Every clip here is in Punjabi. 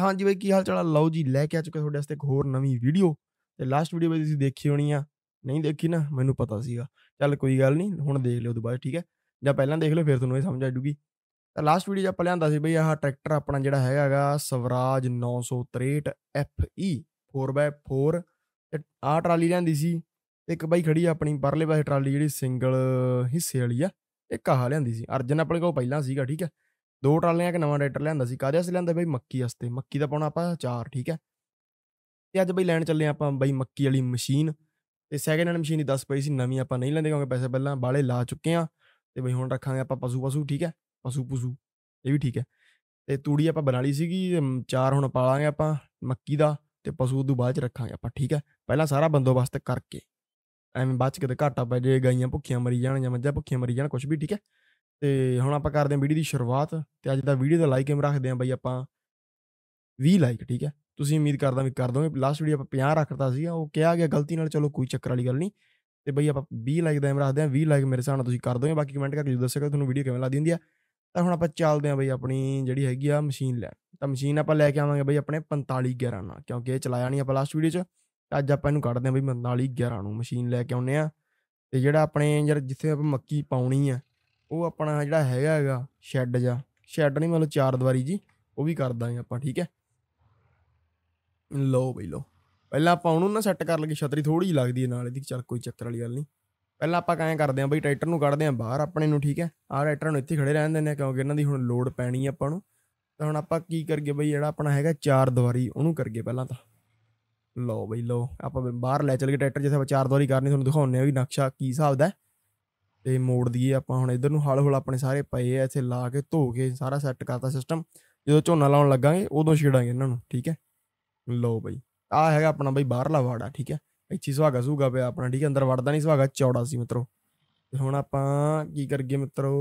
ਹਾਂਜੀ ਬਾਈ ਕੀ ਹਾਲ ਚਾਲ ਆ ਲਓ ਜੀ ਲੈ ਕੇ ਆ ਚੁੱਕੇ ਤੁਹਾਡੇ ਵਾਸਤੇ ਇੱਕ ਹੋਰ ਨਵੀਂ ਵੀਡੀਓ ਤੇ ਲਾਸਟ ਵੀਡੀਓ ਵੀ ਤੁਸੀਂ ਦੇਖੀ ਹੋਣੀ ਆ ਨਹੀਂ ਦੇਖੀ ਨਾ ਮੈਨੂੰ ਪਤਾ ਸੀਗਾ ਚੱਲ ਕੋਈ ਗੱਲ ਨਹੀਂ ਹੁਣ ਦੇਖ ਲਿਓ ਦੁਬਾਰਾ ਠੀਕ ਹੈ ਜਾਂ ਪਹਿਲਾਂ ਦੇਖ ਲਿਓ ਫਿਰ ਤੁਹਾਨੂੰ ਇਹ ਸਮਝ ਆ ਜੂਗੀ ਤਾਂ ਲਾਸਟ ਵੀਡੀਓ 'ਚ ਆਪਾਂ ਲਿਆਂਦਾ ਸੀ ਬਈ ਆਹ ਟਰੈਕਟਰ ਆਪਣਾ ਜਿਹੜਾ ਹੈਗਾਗਾ ਸਵਰਾਜ 963 FE 4x4 ਤੇ ਆਹ ਟਰਾਲੀ ਲਿਆਂਦੀ ਸੀ ਇੱਕ ਬਾਈ ਖੜੀ ਆਪਣੀ ਪਰਲੇ ਪਾਸੇ ਟਰਾਲੀ ਜਿਹੜੀ ਸਿੰਗਲ ਹਿੱਸੇ ਵਾਲੀ ਆ ਇੱਕ ਆਹ ਲਿਆਂਦੀ ਸੀ ਅਰਜਨ ਆਪਣੇ ਕੋਲ ਪਹਿਲਾਂ ਸੀਗਾ ਠੀਕ ਹੈ ਦੋ ਟਰਾਲੀਆਂ ਇੱਕ ਨਵਾਂ ਟਰੈਕਟਰ ਲਿਆਂਦਾ ਸੀ ਕਾਹਦੇ ਵਾਸਤੇ ਲਿਆਂਦਾ ਬਈ ਮੱਕੀ ਵਾਸਤੇ ਮੱਕੀ ਦਾ ਪਾਉਣਾ ਆਪਾਂ ਚਾਰ ਠੀਕ ਹੈ ਤੇ ਅੱਜ ਬਈ ਲੈਣ ਚੱਲੇ ਆਪਾਂ ਬਈ ਮੱਕੀ ਵਾਲੀ ਮਸ਼ੀਨ ਤੇ ਸੈਕਿੰਡ ਹੈਂਡ ਮਸ਼ੀਨ ਦੀ 10 ਪਈ ਸੀ ਨਵੀਂ ਆਪਾਂ ਨਹੀਂ ਲੈਂਦੇ ਕਿਉਂਕਿ ਪੈਸੇ ਪਹਿਲਾਂ ਬਾਲੇ ਲਾ ਚੁੱਕੇ ਆ ਤੇ ਬਈ ਹੁਣ ਰੱਖਾਂਗੇ ਆਪਾਂ ਪਸ਼ੂ ਪਸ਼ੂ ਠੀਕ ਹੈ ਪਸ਼ੂ ਪਸ਼ੂ ਇਹ ਵੀ ਠੀਕ ਹੈ ਤੇ ਤੂੜੀ ਆਪਾਂ ਬਣਾ ਲਈ ਸੀਗੀ ਚਾਰ ਹੁਣ ਪਾਲਾਂਗੇ ਆਪਾਂ ਮੱਕੀ ਦਾ ਤੇ ਪਸ਼ੂ ਉਦੋਂ ਬਾਅਦ ਚ ਰੱਖਾਂਗੇ ਆਪਾਂ ਠੀਕ ਹੈ ਪਹਿਲਾਂ ਸਾਰਾ ਬੰਦੋਬਸਤ ਕਰਕੇ ਐਵੇਂ ਬਾਅਦ ਚ ਕਿਤੇ ਘਾਟਾ ਪੈ ਜੇ ਗਾਈਆਂ ਭੁੱਖੀਆਂ ਮਰੀ ਜਾਣ ਜਾਂ ਮੱਝਾਂ ਭੁੱਖੀਆਂ ਮਰੀ ਜਾਣ ਕੁਝ ਵੀ ਠੀਕ ਹੈ ਤੇ ਹੁਣ ਆਪਾਂ ਕਰਦੇ ਹਾਂ ਵੀਡੀਓ ਦੀ ਸ਼ੁਰੂਆਤ ਤੇ ਅੱਜ ਦਾ ਵੀਡੀਓ ਦਾ ਲਾਈਕ ਏਮ ਰੱਖਦੇ ਹਾਂ ਬਈ ਆਪਾਂ 20 ਲਾਈਕ ਠੀਕ ਹੈ ਤੁਸੀਂ ਉਮੀਦ ਕਰਦਾ ਵੀ ਕਰ ਦੋਗੇ ਲਾਸਟ ਵੀਡੀਓ ਆਪਾਂ 50 ਰੱਖਤਾ ਸੀਗਾ ਉਹ ਕਿਹਾ ਗਿਆ ਗਲਤੀ ਨਾਲ ਚਲੋ ਕੋਈ ਚੱਕਰ ਵਾਲੀ ਗੱਲ ਨਹੀਂ ਤੇ ਬਈ ਆਪਾਂ 20 ਲਾਈਕ ਦਾ ਏਮ ਰੱਖਦੇ ਹਾਂ 20 ਲਾਈਕ ਮੇਰੇ ਹਿਸਾਬ ਨਾਲ ਤੁਸੀਂ ਕਰ ਦੋਗੇ ਬਾਕੀ ਕਮੈਂਟ ਕਰਕੇ ਜਰੂਰ ਕਿ ਤੁਹਾਨੂੰ ਵੀਡੀਓ ਕਿਵੇਂ ਲੱਗਦੀ ਹੁੰਦੀ ਆ ਤਾਂ ਹੁਣ ਆਪਾਂ ਚੱਲਦੇ ਹਾਂ ਬਈ ਆਪਣੀ ਜਿਹੜੀ ਹੈਗੀ ਆ ਮਸ਼ੀਨ ਲੈਣ ਤਾਂ ਮਸ਼ੀਨ ਆਪਾਂ ਲੈ ਕੇ ਆਵਾਂਗੇ ਬਈ ਆਪਣੇ 4511 ਨਾਲ ਕਿਉਂਕਿ ਇਹ ਚਲਾਇਆ ਨਹੀਂ ਆਪਾਂ ਲਾਸਟ ਵੀਡੀਓ 'ਚ ਅੱਜ ਆਪਾਂ ਇਹਨੂੰ ਕੱਢਦੇ ਹਾਂ ਬਈ 4511 ਨੂੰ ਮਸ਼ੀਨ ਲੈ ਕੇ ਆਉਨੇ ਆ ਤੇ ਜਿਹੜਾ ਆਪਣੇ ਜਿੱਥੇ ਆਪਾਂ ਮੱਕੀ ਪਾਉਣੀ ਆ ਉਹ ਆਪਣਾ ਜਿਹੜਾ ਹੈਗਾ ਹੈਗਾ ਸ਼ੈੱਡ ਜਾਂ ਸ਼ੈੱਡ ਨਹੀਂ ਮਤਲਬ ਚਾਰ ਦੀਵਾਰੀ ਜੀ ਉਹ ਵੀ ਕਰ ਦਾਂਗੇ ਆਪਾਂ ਠੀਕ ਹੈ ਲਓ ਬਈ ਲੋ ਪਹਿਲਾਂ ਆਪਾਂ ਉਹਨੂੰ ਨਾ ਸੈੱਟ ਕਰ ਲਗੇ ਛਤਰੀ ਥੋੜੀ ਜਿਹੀ ਲੱਗਦੀ ਹੈ ਨਾਲ ਇਹਦੀ ਚੱਲ ਕੋਈ ਚੱਕਰ ਵਾਲੀ ਗੱਲ ਨਹੀਂ ਪਹਿਲਾਂ ਆਪਾਂ ਕਾਇਆ ਕਰਦੇ ਆਂ ਬਈ ਟਰੈਕਟਰ ਨੂੰ ਕੱਢਦੇ ਆਂ ਬਾਹਰ ਆਪਣੇ ਨੂੰ ਠੀਕ ਹੈ ਆਹ ਟਰੈਕਟਰ ਨੂੰ ਇੱਥੇ ਖੜੇ ਰਹਿਣ ਦਿੰਦੇ ਆਂ ਕਿਉਂਕਿ ਇਹਨਾਂ ਦੀ ਹੁਣ ਲੋਡ ਪੈਣੀ ਹੈ ਆਪਾਂ ਨੂੰ ਤਾਂ ਹੁਣ ਆਪਾਂ ਕੀ ਕਰਗੇ ਬਈ ਜਿਹੜਾ ਆਪਣਾ ਹੈਗਾ ਚਾਰ ਦੀਵਾਰੀ ਉਹਨੂੰ ਕਰਗੇ ਪਹਿਲਾਂ ਤਾਂ ਲਓ ਬਈ ਲੋ ਆਪਾਂ ਬਾਹਰ ਲੈ ਚੱਲ ਗਏ ਟਰੈਕਟਰ ਜਿੱਥੇ ਆਪਾਂ ਚਾਰ ਦੀਵਾਰੀ ਕਰਨੀ ਤੁਹਾਨੂੰ ਦਿਖਾਉਂਦੇ ਆ ਵੀ ਨਕਸ਼ਾ ਕੀ ਹਿਸਾਬ ਦਾ ਹੈ ਤੇ ਮੋੜ ਦਈਏ ਆਪਾਂ ਹੁਣ ਇਧਰ ਨੂੰ ਹਲ ਹਲ ਆਪਣੇ ਸਾਰੇ ਪਏ ਆ ਇੱਥੇ ਲਾ ਕੇ ਧੋ ਕੇ ਸਾਰਾ ਸੈੱਟ ਕਰਤਾ ਸਿਸਟਮ ਜਦੋਂ ਝੋਨਾ ਲਾਉਣ ਲੱਗਾਂਗੇ ਉਦੋਂ ਛੇੜਾਂਗੇ ਇਹਨਾਂ ਨੂੰ ਠੀਕ ਹੈ ਲਓ ਬਈ ਆ ਹੈਗਾ ਆਪਣਾ ਬਈ ਬਾਹਰਲਾ ਵਾੜਾ ਠੀਕ ਹੈ ਇੱਥੇ ਸੁਹਾਗਾ ਸੁਹਾਗਾ ਪਿਆ ਆਪਣਾ ਠੀਕ ਹੈ ਅੰਦਰ ਵੜਦਾ ਨਹੀਂ ਸੁਹਾਗਾ ਚੌੜਾ ਸੀ ਮਿੱਤਰੋ ਤੇ ਹੁਣ ਆਪਾਂ ਕੀ ਗਏ ਮਿੱਤਰੋ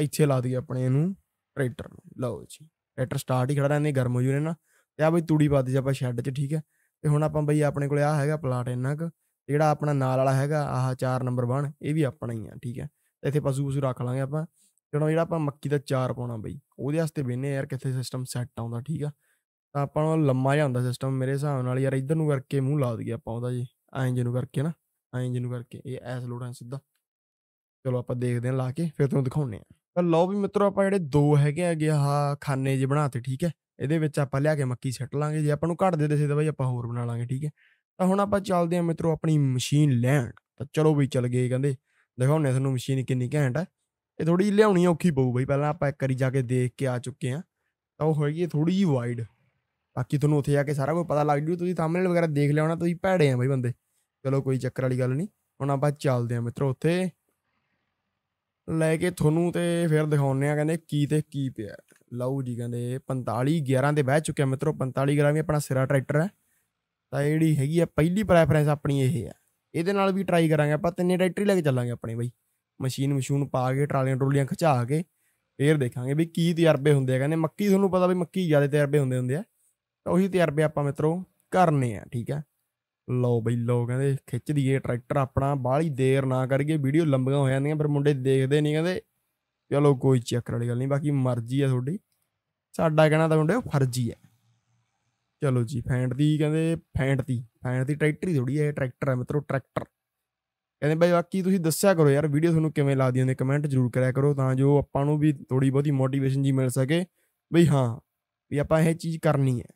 ਇੱਥੇ ਲਾ ਦਈਏ ਆਪਣੇ ਇਹਨੂੰ ਟਰੈਕਟਰ ਨੂੰ ਲਓ ਜੀ ਟਰੈਕਟਰ ਸਟਾਰਟ ਹੀ ਖੜਾ ਰਹਿੰਦੇ ਗਰਮ ਹੋ ਜੂਰੇ ਨਾ ਤੇ ਆ ਬਈ ਤੂੜੀ ਪਾ ਜੇ ਆਪਾਂ ਸ਼ੈੱਡ 'ਚ ਠੀਕ ਹੈ ਤੇ ਹੁਣ ਆਪਾਂ ਬਈ ਆਪਣੇ ਕੋਲੇ ਆ ਹੈਗਾ ਪਲਾਟ ਇੰਨਾ ਕੁ ਜਿਹੜਾ ਆਪਣਾ ਨਾਲ ਵਾਲਾ ਹੈਗਾ ਆਹ 4 ਨੰਬਰ ਬਣ ਇਹ ਵੀ ਆਪਣਾ ਹੀ ਆ ਠੀਕ ਹੈ ਇੱਥੇ ਪਸ਼ੂ ਪਸ਼ੂ ਰੱਖ ਲਾਂਗੇ ਆਪਾਂ ਜਿਹੜਾ ਜਿਹੜਾ ਆਪਾਂ ਮੱਕੀ ਦਾ ਚਾਰ ਪਾਉਣਾ ਬਈ ਉਹਦੇ ਵਾਸਤੇ ਬੈਨੇ ਯਾਰ ਕਿੱਥੇ ਸਿਸਟਮ ਸੈੱਟ ਆਉਂਦਾ ਠੀਕ ਆ ਤਾਂ ਆਪਾਂ ਨੂੰ ਲੰਮਾ ਜਾਂਦਾ ਸਿਸਟਮ ਮੇਰੇ ਹਿਸਾਬ ਨਾਲ ਯਾਰ ਇਧਰ ਨੂੰ ਕਰਕੇ ਮੂੰਹ ਲਾ ਦਈਏ ਆਪਾਂ ਉਹਦਾ ਜੀ ਐਂ ਜਿਹਨੂੰ ਕਰਕੇ ਨਾ ਐਂ ਜਿਹਨੂੰ ਕਰਕੇ ਇਹ ਐਸ ਲੋੜਾਂ ਸਿੱਧਾ ਚਲੋ ਆਪਾਂ ਦੇਖਦੇ ਹਾਂ ਲਾ ਕੇ ਫਿਰ ਤੁਹਾਨੂੰ ਦਿਖਾਉਂਦੇ ਆ ਤਾਂ ਲਓ ਵੀ ਮਿੱਤਰੋ ਆਪਾਂ ਜਿਹੜੇ ਦੋ ਹੈਗੇ ਆਗੇ ਆਹ ਖਾਨੇ ਜੇ ਬਣਾਤੇ ਠੀਕ ਹੈ ਇਹਦੇ ਵਿੱਚ ਆਪਾਂ ਲਿਆ ਕੇ ਮੱਕੀ ਛੱਟ ਲਾਂਗੇ ਜੇ ਆਪਾਂ ਨੂੰ ਘੱਟ ਦੇ ਦੇਸੇ ਤਾਂ ਬਈ ਆਪਾਂ ਹੋਰ ਬਣਾ ਲਾਂਗੇ ਠੀਕ ਹੈ ਤਾਂ ਹੁਣ ਆਪਾਂ ਚੱਲਦੇ ਆਂ ਮਿੱਤਰੋ ਆਪਣੀ ਮਸ਼ੀਨ ਲੈਣ ਤਾਂ ਚਲੋ ਵੀ ਚੱਲ ਗਏ ਕਹਿੰਦੇ ਦਿਖਾਉਣੇ ਤੁਹਾਨੂੰ ਮਸ਼ੀਨ ਕਿੰਨੀ ਘੈਂਟ ਹੈ ਇਹ ਥੋੜੀ ਲਿਆਉਣੀ ਔਖੀ ਪਊ ਬਈ ਪਹਿਲਾਂ ਆਪਾਂ ਇੱਕ ਵਾਰੀ ਜਾ ਕੇ ਦੇਖ ਕੇ ਆ ਚੁੱਕੇ ਆ ਤਾਂ ਉਹ ਹੋਏਗੀ ਥੋੜੀ ਜੀ ਵਾਈਡ ਬਾਕੀ ਤੁਹਾਨੂੰ ਉੱਥੇ ਜਾ ਕੇ ਸਾਰਾ ਕੁਝ ਪਤਾ ਲੱਗ ਜੂ ਤੁਸੀਂ ਥੰਬਨੇਲ ਵਗੈਰਾ ਦੇਖ ਲਿਆ ਹੋਣਾ ਤੁਸੀਂ ਭੈੜੇ ਆ ਬਈ ਬੰਦੇ ਚਲੋ ਕੋਈ ਚੱਕਰ ਵਾਲੀ ਗੱਲ ਨਹੀਂ ਹੁਣ ਆਪਾਂ ਚੱਲਦੇ ਆਂ ਮਿੱਤਰੋ ਉੱਥੇ ਲੈ ਕੇ ਤੁਹਾਨੂੰ ਤੇ ਫਿਰ ਦਿਖਾਉਣੇ ਆ ਕਹਿੰਦੇ ਕੀ ਤੇ ਕੀ ਪਿਆ ਲਓ ਜੀ ਕਹਿੰਦੇ 45 11 ਦੇ ਬਹਿ ਆ ਮਿੱਤਰੋ 45 11 ਵੀ ਆਪਣਾ ਸਿਰਾ ਟਰੈਕਟਰ ਹੈ ਤਾਂ ਜਿਹੜੀ ਹੈਗੀ ਆ ਪਹਿਲੀ ਪ੍ਰੈਫਰੈਂਸ ਆਪਣੀ ਇਹ ਹੈ ਇਹਦੇ ਨਾਲ ਵੀ ਟਰਾਈ ਕਰਾਂਗੇ ਆਪਾਂ ਤਿੰਨੇ ਟਰੈਕਟਰ ਲੈ ਕੇ ਚੱਲਾਂਗੇ ਆਪਣੇ ਬਾਈ ਮਸ਼ੀਨ ਮਸ਼ੂਨ ਪਾ ਕੇ ਟਰਾਲੀਆਂ ਟਰੋਲੀਆਂ ਖਚਾ ਕੇ ਫੇਰ ਦੇਖਾਂਗੇ ਵੀ ਕੀ ਤਜਰਬੇ ਹੁੰਦੇ ਆ ਕਹਿੰਦੇ ਮੱਕੀ ਤੁਹਾਨੂੰ ਪਤਾ ਵੀ ਮੱਕੀ ਜ਼ਿਆਦਾ ਤਜਰਬੇ ਹੁੰਦੇ ਹੁੰਦੇ ਆ ਤਾਂ ਉਹੀ ਤਜਰਬੇ ਆਪਾਂ ਮਿੱਤਰੋ ਕਰਨੇ ਆ ਠੀਕ ਆ ਲਓ ਬਈ ਲੋ ਕਹਿੰਦੇ ਖਿੱਚ ਦਈਏ ਟਰੈਕਟਰ ਆਪਣਾ ਬਾਹਲੀ ਦੇਰ ਨਾ ਕਰੀਏ ਵੀਡੀਓ ਲੰਬੀਆਂ ਹੋ ਜਾਂਦੀਆਂ ਫਿਰ ਮੁੰਡੇ ਦੇਖਦੇ ਨਹੀਂ ਕਹਿੰਦੇ ਚਲੋ ਕੋਈ ਚੱਕਰ ਵਾਲੀ ਗੱਲ ਨਹੀਂ ਬਾਕੀ ਮਰਜ਼ੀ ਆ ਤੁਹਾਡੀ ਸਾਡਾ ਕਹਿਣਾ ਤਾਂ ਮੁੰਡੇ ਫਰਜ਼ੀ ਆ ਚਲੋ ਜੀ ਫੈਂਟ ਦੀ ਕਹਿੰਦੇ ਫੈਂਟ ਦੀ ਫੈਂਟ ਦੀ ਟਰੈਕਟਰ ਹੀ ਥੋੜੀ ਹੈ ਟਰੈਕਟਰ ਹੈ ਮਿੱਤਰੋ ਟਰੈਕਟਰ ਕਹਿੰਦੇ ਬਈ ਬਾਕੀ ਤੁਸੀਂ ਦੱਸਿਆ ਕਰੋ ਯਾਰ ਵੀਡੀਓ ਤੁਹਾਨੂੰ ਕਿਵੇਂ ਲੱਗਦੀ ਹੁੰਦੀ ਕਮੈਂਟ ਜ਼ਰੂਰ ਕਰਿਆ ਕਰੋ ਤਾਂ ਜੋ ਆਪਾਂ ਨੂੰ ਵੀ ਥੋੜੀ ਬਹੁਤੀ ਮੋਟੀਵੇਸ਼ਨ ਜੀ ਮਿਲ ਸਕੇ ਬਈ ਹਾਂ ਵੀ ਆਪਾਂ ਇਹ ਚੀਜ਼ ਕਰਨੀ ਹੈ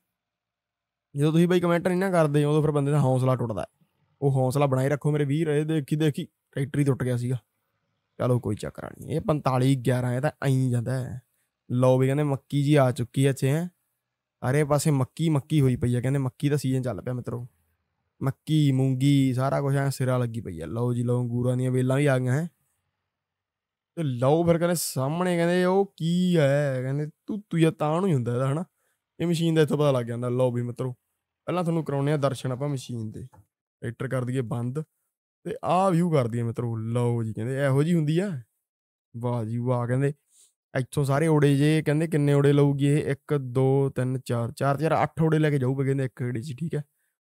ਜਦੋਂ ਤੁਸੀਂ ਬਈ ਕਮੈਂਟ ਨਹੀਂ ਨਾ ਕਰਦੇ ਉਦੋਂ ਫਿਰ ਬੰਦੇ ਦਾ ਹੌਸਲਾ ਟੁੱਟਦਾ ਉਹ ਹੌਸਲਾ ਬਣਾਈ ਰੱਖੋ ਮੇਰੇ ਵੀਰ ਇਹ ਦੇਖੀ ਦੇਖੀ ਟਰੈਕਟਰੀ ਟੁੱਟ ਗਿਆ ਸੀਗਾ ਚਲੋ ਕੋਈ ਚੱਕਰ ਨਹੀਂ ਇਹ 45 11 ਇਹ ਤਾਂ ਐਂ ਜਾਂਦਾ ਲਓ ਵੀ ਕਹਿੰਦੇ ਮੱਕੀ ਜੀ ਆ ਚੁੱਕੀ ਐ ਛੇ ਹਰੇ ਪਾਸੇ ਮੱਕੀ ਮੱਕੀ ਹੋਈ ਪਈ ਆ ਕਹਿੰਦੇ ਮੱਕੀ ਦਾ ਸੀਜ਼ਨ ਚੱਲ ਪਿਆ ਮਿੱਤਰੋ ਮੱਕੀ ਮੂੰਗੀ ਸਾਰਾ ਕੁਝ ਐ ਸਿਰਾ ਲੱਗੀ ਪਈ ਆ ਲਓ ਜੀ ਲਓ ਗੂਰਾਂ ਦੀਆਂ ਵੇਲਾਂ ਵੀ ਆ ਗਈਆਂ ਹੈ ਤੇ ਲਓ ਫਿਰ ਕਹਿੰਦੇ ਸਾਹਮਣੇ ਕਹਿੰਦੇ ਉਹ ਕੀ ਹੈ ਕਹਿੰਦੇ ਤੂੰ ਤੂੰ ਜਾਂ ਤਾਂ ਨੂੰ ਹੁੰਦਾ ਇਹਦਾ ਹਨਾ ਇਹ ਮਸ਼ੀਨ ਦਾ ਇੱਥੋਂ ਪਤਾ ਲੱਗ ਜਾਂਦਾ ਲਓ ਵੀ ਮਿੱਤਰੋ ਪਹਿਲਾਂ ਤੁਹਾਨੂੰ ਕਰਾਉਣੇ ਆ ਦਰਸ਼ਨ ਆਪਾਂ ਮਸ਼ੀਨ ਦੇ ਟਰੈਕਟਰ ਕਰ ਦਈਏ ਬੰਦ ਤੇ ਆਹ ਵਿਊ ਕਰ ਦਈਏ ਮਿੱਤਰੋ ਲਓ ਜੀ ਕਹਿੰਦੇ ਇਹੋ ਜੀ ਹੁੰਦੀ ਆ ਵਾਹ ਜੀ ਵਾਹ ਕਹਿੰਦੇ ਇੱਥੋਂ ਸਾਰੇ ਓੜੇ ਜੇ ਕਹਿੰਦੇ ਕਿੰਨੇ ਓੜੇ ਲਊਗੀ ਇਹ 1 2 3 4 4 4 8 ਓੜੇ ਲੈ ਕੇ ਜਾਊਗਾ ਕਹਿੰਦੇ ਇੱਕ ਓੜੇ ਜੀ ਠੀਕ ਹੈ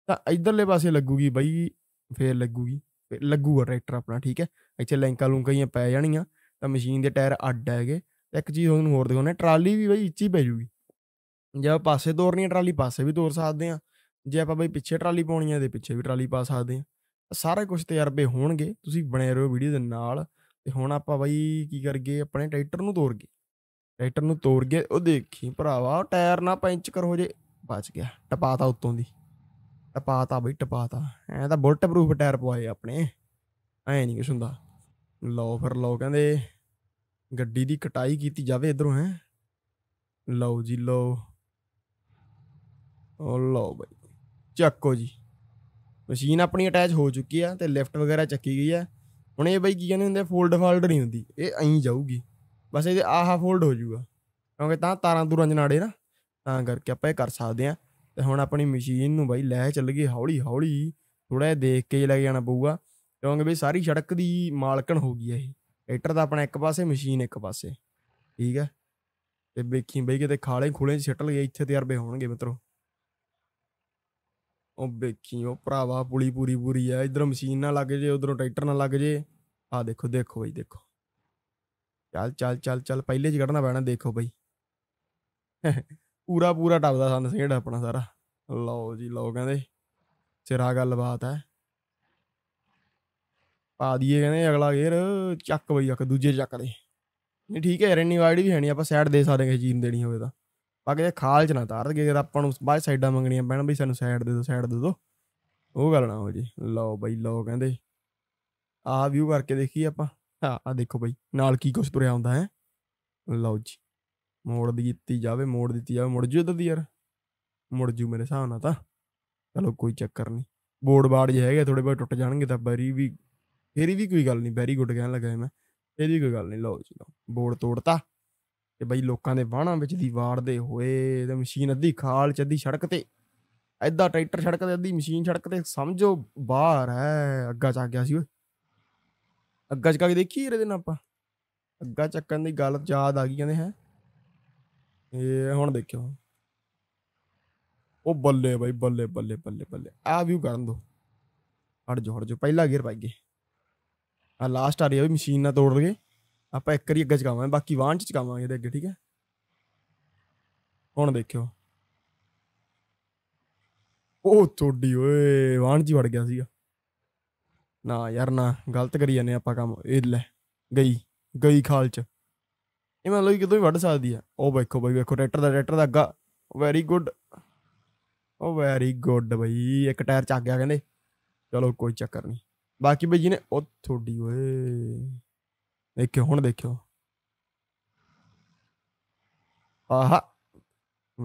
ਤਾਂ ਇਧਰਲੇ ਪਾਸੇ ਲੱਗੂਗੀ ਬਾਈ ਫੇਰ ਲੱਗੂਗੀ ਲੱਗੂਗਾ ਟਰੈਕਟਰ ਆਪਣਾ ਠੀਕ ਹੈ ਇੱਥੇ ਲੈਂਕਾਂ ਲੂੰਕਾਂ ਹੀ ਪੈ ਜਾਣੀਆਂ ਤਾਂ ਮਸ਼ੀਨ ਦੇ ਟਾਇਰ ਅੱਡ ਹੈਗੇ ਇੱਕ ਚੀਜ਼ ਤੁਹਾਨੂੰ ਹੋਰ ਦਿਖਾਉਣਾ ਟਰਾਲੀ ਵੀ ਬਾਈ ਇੱਚੀ ਪੈ ਜੂਗੀ ਜੇ ਆਪਾਂ ਪਾਸੇ ਤੋਰਨੀ ਹੈ ਟਰਾਲੀ ਪਾਸੇ ਵੀ ਤੋਰ ਸਕਦੇ ਆ ਜੇ ਆਪਾਂ ਬਾਈ ਪਿੱਛੇ ਟਰਾਲੀ ਪਾਉਣੀ ਹੈ ਦੇ ਪਿੱਛੇ ਵੀ ਟਰਾਲੀ ਪਾ ਸਕਦੇ ਆ ਸਾਰੇ ਕੁਝ ਤਜਰਬੇ ਹੋਣਗੇ ਤੁਸੀਂ ਬਣੇ ਰਹੋ ਵੀਡੀਓ ਦੇ ਨਾਲ ਤੇ ਹੁਣ ਆਪਾਂ ਬਾਈ ਕੀ ਕਰ ਗਏ ਆਪਣੇ ਟਰੈਕਟਰ ਨੂੰ ਤੋੜ ਗਏ ਟਰੈਕਟਰ ਨੂੰ ਤੋੜ ਗਏ ਉਹ ਦੇਖੀ ਭਰਾਵਾ ਟਾਇਰ ਨਾ ਪੈਂਚਰ ਹੋ ਜੇ ਬਚ ਗਿਆ ਟਪਾਤਾ ਉਤੋਂ ਦੀ ਟਪਾਤਾ ਬਾਈ ਟਪਾਤਾ ਐ ਤਾਂ ਬੁਲਟ ਪ੍ਰੂਫ ਟਾਇਰ ਪਵਾਏ ਆਪਣੇ ਐ ਨਹੀਂ ਕੁਛ ਹੁੰਦਾ ਲਓ ਫਿਰ ਲਓ ਕਹਿੰਦੇ ਗੱਡੀ ਦੀ ਕਟਾਈ ਕੀਤੀ ਜਾਵੇ ਇਧਰੋਂ ਹੈ ਲਓ ਜੀ ਲਓ ਓ ਲਓ ਬਾਈ ਚੱਕੋ ਜੀ ਮਸ਼ੀਨ ਆਪਣੀ ਅਟੈਚ ਹੋ ਚੁੱਕੀ ਆ ਤੇ ਲਿਫਟ ਵਗੈਰਾ ਚੱਕੀ ਗਈ ਆ ਹੁਣ ਇਹ ਬਾਈ ਕੀ ਕਹਿੰਦੇ ਹੁੰਦੇ ਫੋਲਡ ਫਾਲਡ ਨਹੀਂ ਹੁੰਦੀ ਇਹ ਐਂ ਜਾਊਗੀ ਬਸ ਇਹਦੇ ਆਹਾ ਫੋਲਡ ਹੋ ਜਾਊਗਾ ਕਿਉਂਕਿ ਤਾਂ ਤਾਰਾਂ ਦੂਰਾਂ ਜਨਾੜੇ ਨਾ ਤਾਂ ਕਰਕੇ ਆਪਾਂ ਇਹ ਕਰ ਸਕਦੇ ਆ ਤੇ ਹੁਣ ਆਪਣੀ ਮਸ਼ੀਨ ਨੂੰ ਬਾਈ ਲੈ ਚੱਲ ਗਈ ਹੌਲੀ ਹੌਲੀ ਥੋੜਾ ਜਿਹਾ ਦੇਖ ਕੇ ਹੀ ਲੈ ਜਾਣਾ ਪਊਗਾ ਕਿਉਂਕਿ ਬਈ ਸਾਰੀ ਸੜਕ ਦੀ ਮਾਲਕਣ ਹੋ ਗਈ ਇਹ ਟਰੈਕਟਰ ਦਾ ਆਪਣਾ ਇੱਕ ਪਾਸੇ ਮਸ਼ੀਨ ਇੱਕ ਪਾਸੇ ਠੀਕ ਹੈ ਤੇ ਵੇਖੀ ਬਈ ਕਿਤੇ ਖਾਲੇ ਖੁਲੇ ਸਿੱਟ ਲਏ ਇੱਥੇ ਅਰਬੇ ਹੋਣਗੇ ਮਿੱਤਰੋ ਉਹ ਵੇਖੀ ਉਹ ਭਰਾਵਾ ਪੁਲੀ ਪੂਰੀ ਪੂਰੀ ਆ ਇਧਰ ਮਸ਼ੀਨ ਨਾ ਲੱਗ ਜੇ ਉਧਰੋਂ ਟਰੈਕਟਰ ਨਾ ਲੱਗ ਜੇ ਆ ਦੇਖੋ ਦੇਖੋ ਬਈ ਦੇਖੋ ਚੱਲ ਚੱਲ ਚੱਲ ਚੱਲ ਪਹਿਲੇ ਚ ਕੱਢਣਾ ਪੈਣਾ ਦੇਖੋ ਬਈ ਪੂਰਾ ਪੂਰਾ ਟੱਪਦਾ ਸੰਦ ਸੇੜ ਆਪਣਾ ਸਾਰਾ ਲਓ ਜੀ ਲਓ ਕਹਿੰਦੇ ਸਿਰਾ ਗੱਲਬਾਤ ਹੈ ਪਾ ਦਈਏ ਕਹਿੰਦੇ ਅਗਲਾ ਗੇਰ ਚੱਕ ਬਈ ਚੱਕ ਦੂਜੇ ਚੱਕ ਦੇ ਨਹੀਂ ਠੀਕ ਹੈ ਰੈਨੀ ਵਾਈਡ ਵੀ ਹੈ ਨਹੀਂ ਆਪਾਂ ਸਾਈਡ ਦੇ ਸਾਰੇ ਕਿਸੇ ਦੇਣੀ ਹੋਵੇ ਤਾਂ ਬਾਕੀ ਜੇ ਖਾਲ ਚ ਨਾ ਤਾਰ ਦੇ ਆਪਾਂ ਨੂੰ ਬਾਅਦ ਸਾਈਡਾਂ ਮੰਗਣੀਆਂ ਪੈਣ ਬਈ ਸਾਨੂੰ ਸਾਈਡ ਦੇ ਦਿਓ ਸਾਈਡ ਦੇ ਦਿਓ ਉਹ ਗੱਲ ਨਾ ਹੋ ਜੀ ਲਓ ਬਈ ਲਓ ਕਹਿੰਦੇ ਆਹ ਵੀਊ ਕਰਕੇ ਦੇਖੀ ਆਪਾਂ ਆ ਆ ਦੇਖੋ ਬਈ ਨਾਲ ਕੀ ਕੁਝ ਤੁਰਿਆ ਹੁੰਦਾ ਹੈ ਲਓ ਜੀ ਮੋੜ ਦਿੱਤੀ ਜਾਵੇ ਮੋੜ ਦਿੱਤੀ ਜਾਵੇ ਮੁੜ ਜੂ ਇਧਰ ਦੀ ਯਾਰ ਮੁੜ ਜੂ ਮੇਰੇ ਹਿਸਾਬ ਨਾਲ ਤਾਂ ਚਲੋ ਕੋਈ ਚੱਕਰ ਨਹੀਂ ਬੋਰਡ ਬਾੜ ਜੇ ਹੈਗੇ ਥੋੜੇ ਬਹੁਤ ਟੁੱਟ ਜਾਣਗੇ ਤਾਂ ਬੈਰੀ ਵੀ ਫੇਰੀ ਵੀ ਕੋਈ ਗੱਲ ਨਹੀਂ ਵੈਰੀ ਗੁੱਡ ਕਹਿਣ ਲੱਗਾ ਮੈਂ ਫੇਰੀ ਕੋਈ ਗੱਲ ਨਹੀਂ ਲਓ ਜੀ ਲਓ ਬੋਰਡ ਤੋੜਤਾ ਤੇ ਬਈ ਲੋਕਾਂ ਦੇ ਬਾਹਣਾ ਵਿੱਚ ਦੀ ਵਾੜਦੇ ਹੋਏ ਤੇ ਮਸ਼ੀਨ ਅੱਧੀ ਖਾਲ ਚ ਅੱਧੀ ਸੜਕ ਤੇ ਐਦਾਂ ਟਰੈਕਟਰ ਸੜਕ ਤੇ ਅੱਧੀ ਮਸ਼ੀਨ ਸੜਕ ਤੇ ਸਮਝੋ ਬਾਹਰ ਹੈ ਅੱਗਾ ਚੱਕ ਗਿਆ ਸੀ ਓਏ ਅੱਗਾ ਚੱਕ ਕੇ ਦੇਖੀ ਇਹਦੇ ਨਾਲ ਆਪਾਂ ਅੱਗਾ ਚੱਕਣ ਦੀ ਗੱਲ ਯਾਦ ਆ ਗਈ ਕਹਿੰਦੇ ਹੈ ਇਹ ਹੁਣ ਦੇਖਿਓ ਉਹ ਬੱਲੇ ਬਾਈ ਬੱਲੇ ਬੱਲੇ ਬੱਲੇ ਬੱਲੇ ਆ ਵੀਊ ਕਰਨ ਦੋ ਹਟ ਜੋ ਹਟ ਜੋ ਪਹਿਲਾ ਪਾਈ ਗਏ ਆ ਲਾਸਟ ਆ ਰਹੀ ਆ ਵੀ ਮਸ਼ੀਨ ਨਾ ਤੋੜ ਲਗੇ ਆਪਾਂ ਇੱਕ ਰੀ ਅੱਗੇ ਚਕਾਵਾਂਗੇ ਬਾਕੀ ਵਾਹਨ ਚ ਚਕਾਵਾਂਗੇ ਇਹਦੇ ਅੱਗੇ ਠੀਕ ਹੈ ਹੁਣ ਦੇਖਿਓ ਉਹ ਤੋੜੀ ਓਏ ਵਾਹਨ ਜੀ ਵੜ ਗਿਆ ਸੀਗਾ ਨਾ ਯਾਰ ਨਾ ਗਲਤ ਕਰੀ ਜਾਂਦੇ ਆਪਾਂ ਕੰਮ ਇਹ ਲੈ ਗਈ ਗਈ ਖਾਲ ਚ ਇਹ ਮਤਲਬ ਕਿਦੋਂ ਵੀ ਵੱਢ ਸਕਦੀ ਆ ਉਹ ਵੇਖੋ ਬਈ ਵੇਖੋ ਟਰੈਕਟਰ ਦਾ ਟਰੈਕਟਰ ਦਾ ਅੱਗਾ ਵੈਰੀ ਗੁੱਡ ਉਹ ਵੈਰੀ ਗੁੱਡ ਬਈ ਇੱਕ ਟਾਇਰ ਚੱਕ ਗਿਆ ਕਹਿੰਦੇ ਚਲੋ ਕੋਈ ਚੱਕਰ ਨਹੀਂ ਬਾਕੀ ਬਈ ਜੀ ਨੇ ਉਹ ਥੋੜੀ ਓਏ ਦੇਖਿਓ ਹੁਣ ਦੇਖਿਓ ਆਹਾ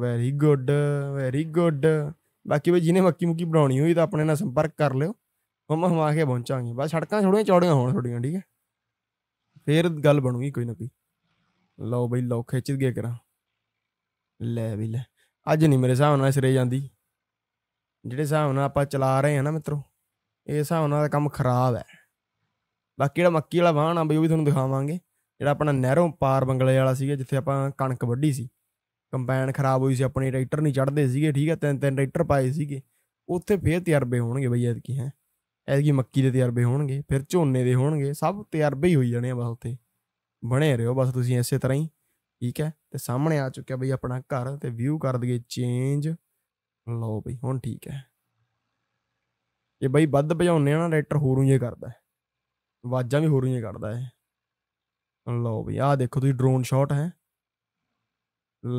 ਵੈਰੀ ਗੁੱਡ ਵੈਰੀ ਗੁੱਡ ਬਾਕੀ ਵੀ ਜਿਹਨੇ ਮੱਕੀ ਮੁੱਕੀ ਬਣਾਉਣੀ ਹੋਈ ਤਾਂ ਆਪਣੇ ਨਾਲ ਸੰਪਰਕ ਕਰ ਲਿਓ ਮਮਾ ਹਮਾ ਕੇ ਪਹੁੰਚਾਂਗੇ ਬਸ ਸੜਕਾਂ ਥੋੜੀਆਂ ਚੌੜੀਆਂ ਹੋਣ ਥੋੜੀਆਂ ਠੀਕ ਹੈ ਫੇਰ ਗੱਲ ਬਣੂਗੀ ਕੋਈ ਨਾ ਕੋਈ ਲਓ ਬਈ ਲੋ ਖਿੱਚ ਗਏ ਕਰਾਂ ਲੈ ਵੀ ਲੈ ਅੱਜ ਨਹੀਂ ਮੇਰੇ ਹਿਸਾਬ ਨਾਲ ਸਰੇ ਜਾਂਦੀ ਜਿਹੜੇ ਹਿਸਾਬ ਨਾਲ ਆਪਾਂ ਚਲਾ ਰਹੇ ਆ ਨਾ ਮਿੱਤਰੋ ਇਹ ਹਿਸਾਬ ਨਾਲ ਕੰਮ ਖਰਾਬ ਹੈ ਬਾਕੀ ਜਿਹੜਾ ਮੱਕੀ ਵਾਲਾ ਵਾਹਣ ਆ ਬਈ ਉਹ ਵੀ ਤੁਹਾਨੂੰ ਦਿਖਾਵਾਂਗੇ ਜਿਹੜਾ ਆਪਣਾ ਨਹਿਰੋਂ ਪਾਰ ਬੰਗਲੇ ਵਾਲਾ ਸੀਗਾ ਜਿੱਥੇ ਆਪਾਂ ਕਣਕ ਵੱਢੀ ਸੀ ਕੰਬਾਈਨ ਖਰਾਬ ਹੋਈ ਸੀ ਆਪਣੇ ਟਰੈਕਟਰ ਨਹੀਂ ਚੜਦੇ ਸੀਗੇ ਠੀਕ ਹੈ ਤਿੰਨ ਤਿੰਨ ਟਰੈਕਟਰ ਪਾਏ ਸੀਗੇ ਉੱਥੇ ਫੇਰ ਤਜਰਬੇ ਹੋਣਗੇ ਬਈ ਐਤਕੀ ਹੈ ਐਤਕੀ ਮੱਕੀ ਦੇ ਤਜਰਬੇ ਹੋਣਗੇ ਫਿਰ ਝੋਨੇ ਦੇ ਹੋਣਗੇ ਸਭ ਤਜਰਬੇ ਹੀ ਹੋਈ ਜਾਣੇ ਆ ਬਸ ਉੱਥੇ ਬਣੇ ਰਹੋ ਬਸ ਤੁਸੀਂ ਇਸੇ ਤਰ੍ਹਾਂ ਹੀ ਠੀਕ ਹੈ ਤੇ ਸਾਹਮਣੇ ਆ ਚੁੱਕਿਆ ਬਈ ਆਪਣਾ ਘਰ ਤੇ ਵਿਊ ਕਰ ਦਈਏ ਚੇਂਜ ਲਓ ਬਈ ਹੁਣ ਠੀਕ ਹੈ ਇਹ ਬਈ ਵੱਧ ਭਜਾਉਨੇ ਆ ਨਾ ਟਰੈਕਟਰ ਹੋਰੂ ਜੇ ਕਰਦਾ ਆਵਾਜ਼ਾਂ ਵੀ ਹੋ ਰਹੀਆਂ ਕੱਢਦਾ ਇਹ ਲਓ ਬਈ ਆਹ ਦੇਖੋ ਤੁਸੀਂ ਡਰੋਨ ਸ਼ਾਟ ਹੈ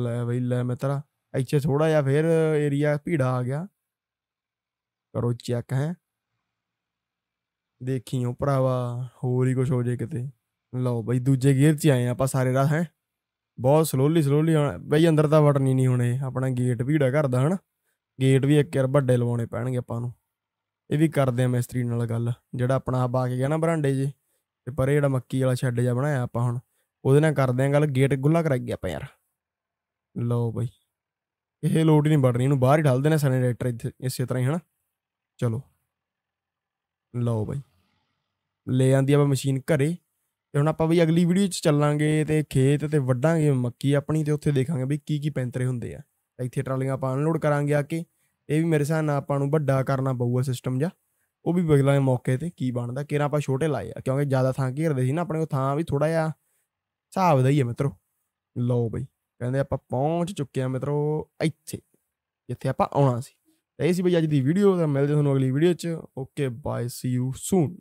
ਲੈ ਬਈ ਲੈ ਮਿੱਤਰਾ ਇੱਥੇ ਥੋੜਾ ਜਿਹਾ ਫੇਰ ਏਰੀਆ ਭੀੜਾ ਆ ਗਿਆ ਕਰੋ ਚੈੱਕ ਹੈ ਦੇਖੀਓ ਭਰਾਵਾ ਹੋਰ ਹੀ ਕੁਝ ਹੋ ਜੇ ਕਿਤੇ ਲਓ ਬਈ ਦੂਜੇ ਗੇਅਰ 'ਚ ਆਏ ਆਪਾਂ ਸਾਰੇ ਰਾਹ ਹੈ ਬਹੁਤ ਸਲੋਲੀ ਸਲੋਲੀ ਬਈ ਅੰਦਰ ਤਾਂ ਵੜਨੀ ਨਹੀਂ ਹੁਣੇ ਆਪਣਾ ਗੇਟ ਭੀੜਾ ਕਰਦਾ ਹਨ ਗੇਟ ਵੀ ਇੱਕ ਯਾਰ ਵੱਡੇ ਲਵਾਉਣੇ ਪੈਣਗੇ ਆਪਾਂ ਨੂੰ ਇਹ ਵੀ ਕਰਦੇ ਆ ਮਿਸਤਰੀ ਨਾਲ ਗੱਲ ਜਿਹੜਾ ਆਪਣਾ ਆ ਬਾ ਕੇ ਗਿਆ ਨਾ ਬਰਾਂਡੇ ਜੀ ਤੇ ਪਰੇ ਜਿਹੜਾ ਮੱਕੀ ਵਾਲਾ ਛੱਡ ਜਾ ਬਣਾਇਆ ਆਪਾਂ ਹੁਣ ਉਹਦੇ ਨਾਲ ਕਰਦੇ ਆ ਗੱਲ ਗੇਟ ਗੁੱਲਾ ਕਰਾਈਏ ਆਪਾਂ ਯਾਰ ਲਓ ਬਾਈ ਇਹ ਲੋਡ ਹੀ ਨਹੀਂ ਬੜਨੀ ਇਹਨੂੰ ਬਾਹਰ ਹੀ ਢਾਲ ਦੇਣਾ ਸੈਨੇਟਰ ਇੱਥੇ ਇਸੇ ਤਰ੍ਹਾਂ ਹੀ ਹਨਾ ਚਲੋ ਲਓ ਬਾਈ ਲੈ ਆਂਦੀ ਆਪਾਂ ਮਸ਼ੀਨ ਘਰੇ ਤੇ ਹੁਣ ਆਪਾਂ ਬਈ ਅਗਲੀ ਵੀਡੀਓ 'ਚ ਚੱਲਾਂਗੇ ਤੇ ਖੇਤ ਤੇ ਵੱਢਾਂਗੇ ਮੱਕੀ ਆਪਣੀ ਤੇ ਉੱਥੇ ਦੇਖਾਂਗੇ ਬਈ ਕੀ ਕੀ ਪੈਂਤਰੇ ਹੁੰਦੇ ਆ ਇੱਥੇ ਟਰਾਲੀਆਂ ਆਪਾਂ ਅਨਲੋਡ ਕਰਾਂਗੇ ਆ ਕੇ ਇਹ ਵੀ ਮੇਰੇ ਹਿਸਾਬ ਨਾਲ ਆਪਾਂ ਨੂੰ ਵੱਡਾ ਕਰਨਾ ਪਊਗਾ ਸਿਸਟਮ ਜਾਂ ਉਹ ਵੀ ਬਗਲਾ ਮੌਕੇ ਤੇ ਕੀ ਬਣਦਾ ਕਿਰਾਂ ਆਪਾਂ ਛੋਟੇ ਲਾਏ ਆ ਕਿਉਂਕਿ ਜ਼ਿਆਦਾ ਥਾਂ ਘੇਰਦੇ ਸੀ ਨਾ ਆਪਣੇ ਕੋ ਥਾਂ ਵੀ ਥੋੜਾ ਜਿਹਾ ਹਿਸਾਬ ਦਾ ਹੀ ਹੈ ਮਿੱਤਰੋ ਲਓ ਬਈ ਕਹਿੰਦੇ ਆਪਾਂ ਪਹੁੰਚ ਚੁੱਕੇ ਆ ਮਿੱਤਰੋ ਇੱਥੇ ਜਿੱਥੇ ਆਪਾਂ ਆਉਣਾ ਸੀ ਤੇ ਇਹ ਸੀ ਬਈ ਅੱਜ ਦੀ ਵੀਡੀਓ ਮਿਲਦੇ ਤੁਹਾਨੂੰ ਅਗਲੀ ਵੀਡੀਓ 'ਚ ਓਕੇ ਬਾਏ ਸੀ ਯੂ ਸੂਨ